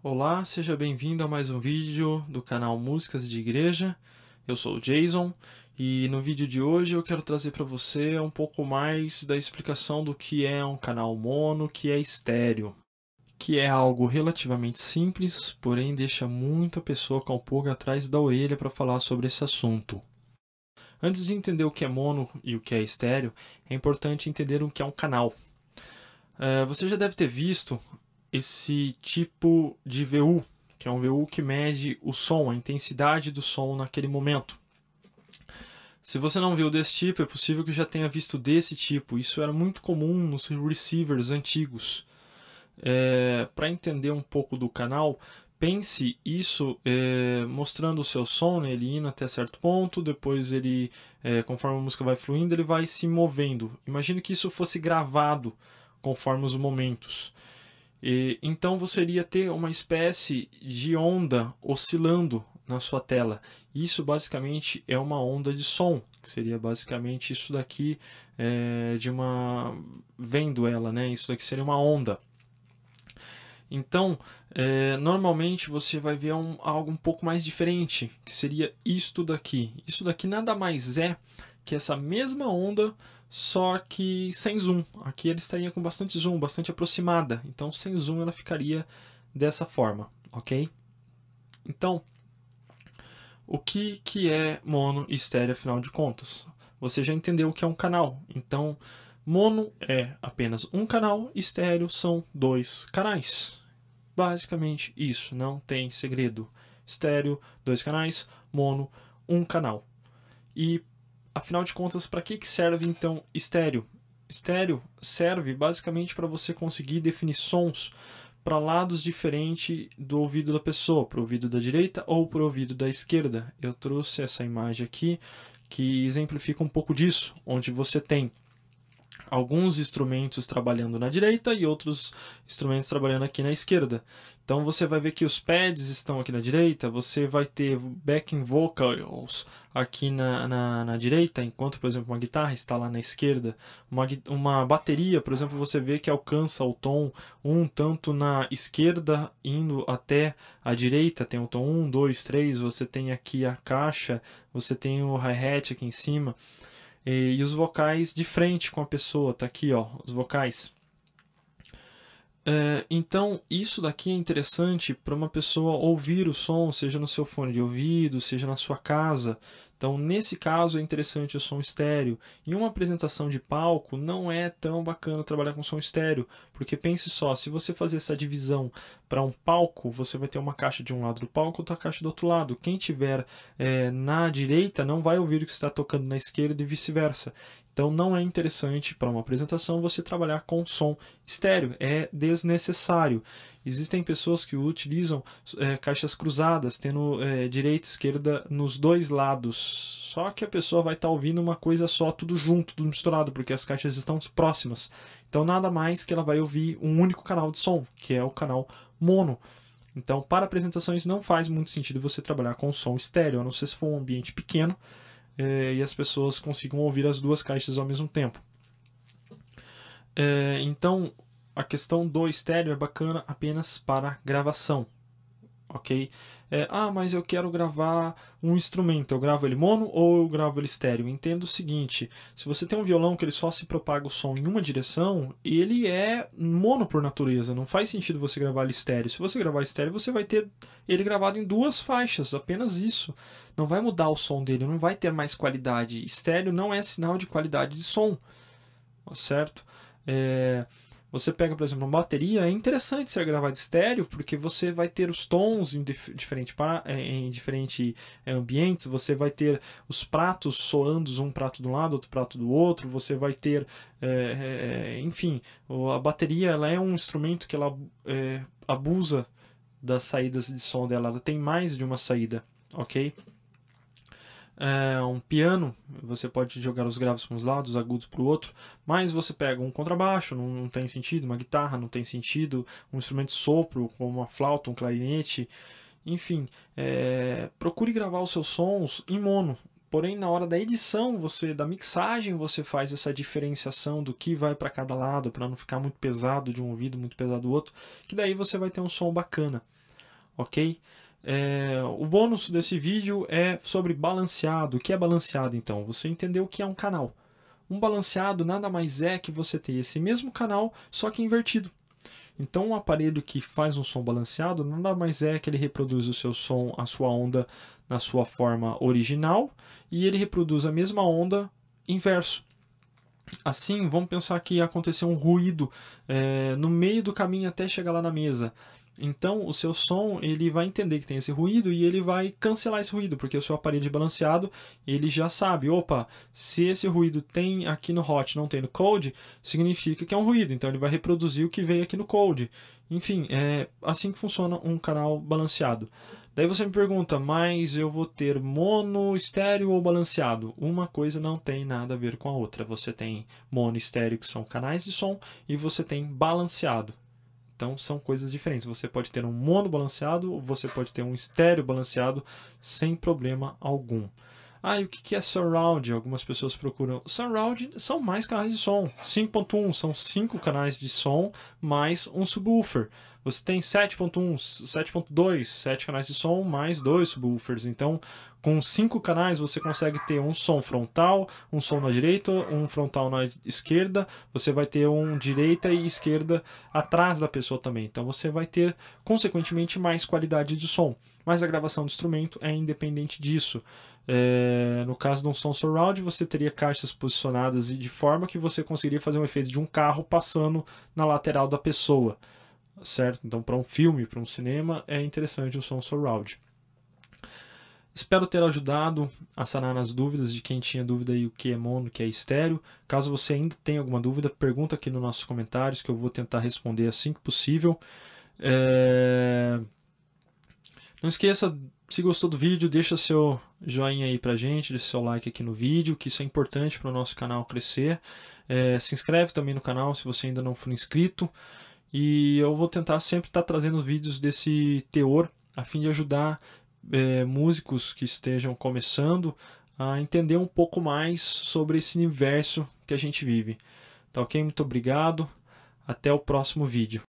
Olá, seja bem-vindo a mais um vídeo do canal Músicas de Igreja. Eu sou o Jason e no vídeo de hoje eu quero trazer para você um pouco mais da explicação do que é um canal mono, que é estéreo, que é algo relativamente simples, porém deixa muita pessoa com a pulga atrás da orelha para falar sobre esse assunto. Antes de entender o que é mono e o que é estéreo, é importante entender o que é um canal. Eh, você já deve ter visto esse tipo de VU, que é um VU que mede o som, a intensidade do som naquele momento. Se você não viu desse tipo, é possível que já tenha visto desse tipo. Isso era muito comum nos receivers antigos. É, Para entender um pouco do canal, pense isso é, mostrando o seu som, né? ele indo até certo ponto, depois ele, é, conforme a música vai fluindo, ele vai se movendo. Imagine que isso fosse gravado conforme os momentos. E, então você iria ter uma espécie de onda oscilando na sua tela. Isso basicamente é uma onda de som, que seria basicamente isso daqui é, de uma vendo ela, né? Isso daqui seria uma onda. Então, é, normalmente você vai ver um, algo um pouco mais diferente, que seria isto daqui. Isso daqui nada mais é que essa mesma onda só que sem zoom. Aqui ele estaria com bastante zoom, bastante aproximada. Então, sem zoom, ela ficaria dessa forma, ok? Então, o que, que é mono e estéreo, afinal de contas? Você já entendeu o que é um canal. Então, mono é apenas um canal, estéreo são dois canais. Basicamente isso, não tem segredo. Estéreo, dois canais, mono, um canal. E Afinal de contas, para que, que serve então estéreo? Estéreo serve basicamente para você conseguir definir sons para lados diferentes do ouvido da pessoa, para o ouvido da direita ou para o ouvido da esquerda. Eu trouxe essa imagem aqui que exemplifica um pouco disso, onde você tem alguns instrumentos trabalhando na direita e outros instrumentos trabalhando aqui na esquerda. Então você vai ver que os pads estão aqui na direita, você vai ter backing vocals aqui na, na, na direita, enquanto, por exemplo, uma guitarra está lá na esquerda. Uma, uma bateria, por exemplo, você vê que alcança o tom um tanto na esquerda, indo até a direita, tem o tom 1, 2, 3, você tem aqui a caixa, você tem o hi-hat aqui em cima. E, os vocais de frente com a pessoa, tá aqui, ó, os vocais. É, então, isso daqui é interessante para uma pessoa ouvir o som, seja no seu fone de ouvido, seja na sua casa. Então, nesse caso, é interessante o som estéreo. Em uma apresentação de palco, não é tão bacana trabalhar com som estéreo, porque pense só, se você fazer essa divisão para um palco, você vai ter uma caixa de um lado do palco, e outra caixa do outro lado. Quem tiver é, na direita não vai ouvir o que está tocando na esquerda e vice-versa. Então não é interessante para uma apresentação você trabalhar com som estéreo, é desnecessário. Existem pessoas que utilizam é, caixas cruzadas, tendo é, direita e esquerda nos dois lados. Só que a pessoa vai estar tá ouvindo uma coisa só, tudo junto, tudo misturado, porque as caixas estão próximas. Então nada mais que ela vai ouvir um único canal de som, que é o canal mono. Então, para apresentações não faz muito sentido você trabalhar com som estéreo, a não ser se for um ambiente pequeno, é, e as pessoas consigam ouvir as duas caixas ao mesmo tempo. É, então, a questão do estéreo é bacana apenas para gravação ok? É, ah, mas eu quero gravar um instrumento, eu gravo ele mono ou eu gravo ele estéreo? Entendo o seguinte, se você tem um violão que ele só se propaga o som em uma direção, ele é mono por natureza, não faz sentido você gravar ele estéreo. Se você gravar estéreo, você vai ter ele gravado em duas faixas, apenas isso. Não vai mudar o som dele, não vai ter mais qualidade. Estéreo não é sinal de qualidade de som, certo? É... Você pega, por exemplo, uma bateria, é interessante ser gravada estéreo, porque você vai ter os tons em, dif diferentes é, é, ambientes, você vai ter os pratos soando, um prato do lado, outro prato do outro, você vai ter, é, é, enfim, a bateria ela é um instrumento que ela é, abusa das saídas de som dela, ela tem mais de uma saída, ok? é, um piano, você pode jogar os graves para uns lados, os agudos para o outro, mas você pega um contrabaixo, não, não, tem sentido, uma guitarra, não tem sentido, um instrumento de sopro, como uma flauta, um clarinete, enfim, é, procure gravar os seus sons em mono, Porém, na hora da edição, você da mixagem, você faz essa diferenciação do que vai para cada lado, para não ficar muito pesado de um ouvido, muito pesado do outro, que daí você vai ter um som bacana. OK? É, o bônus desse vídeo é sobre balanceado. O que é balanceado, então? Você entendeu o que é um canal. Um balanceado nada mais é que você ter esse mesmo canal, só que invertido. Então, um aparelho que faz um som balanceado nada mais é que ele reproduz o seu som, a sua onda, na sua forma original e ele reproduz a mesma onda inverso. Assim, vamos pensar que aconteceu um ruído é, no meio do caminho até chegar lá na mesa. Então o seu som ele vai entender que tem esse ruído e ele vai cancelar esse ruído, porque o seu aparelho de balanceado ele já sabe, opa, se esse ruído tem aqui no hot, não tem no cold, significa que é um ruído, então ele vai reproduzir o que veio aqui no cold. Enfim, é assim que funciona um canal balanceado. Daí você me pergunta, mas eu vou ter mono, estéreo ou balanceado? Uma coisa não tem nada a ver com a outra. Você tem mono, estéreo, que são canais de som, e você tem balanceado, então são coisas diferentes. Você pode ter um mono balanceado, você pode ter um estéreo balanceado sem problema algum. Ah, e o que é surround? Algumas pessoas procuram. Surround são mais canais de som. 5.1 são 5 canais de som mais um subwoofer você tem 7.1, 7.2, 7 canais de som, mais dois subwoofers. Então, com cinco canais, você consegue ter um som frontal, um som na direita, um frontal na esquerda, você vai ter um direita e esquerda atrás da pessoa também. Então, você vai ter, consequentemente, mais qualidade de som. Mas a gravação do instrumento é independente disso. É, no caso de um som surround, você teria caixas posicionadas de forma que você conseguiria fazer um efeito de um carro passando na lateral da pessoa certo? Então, para um filme, para um cinema, é interessante o som surround. Espero ter ajudado a sanar as dúvidas de quem tinha dúvida e o que é mono, o que é estéreo. Caso você ainda tenha alguma dúvida, pergunta aqui nos nossos comentários que eu vou tentar responder assim que possível. É... Não esqueça, se gostou do vídeo, deixa seu joinha aí pra gente, deixa seu like aqui no vídeo, que isso é importante para o nosso canal crescer. É... se inscreve também no canal se você ainda não for inscrito e eu vou tentar sempre estar tá trazendo vídeos desse teor a fim de ajudar é, músicos que estejam começando a entender um pouco mais sobre esse universo que a gente vive. Tá ok? Muito obrigado. Até o próximo vídeo.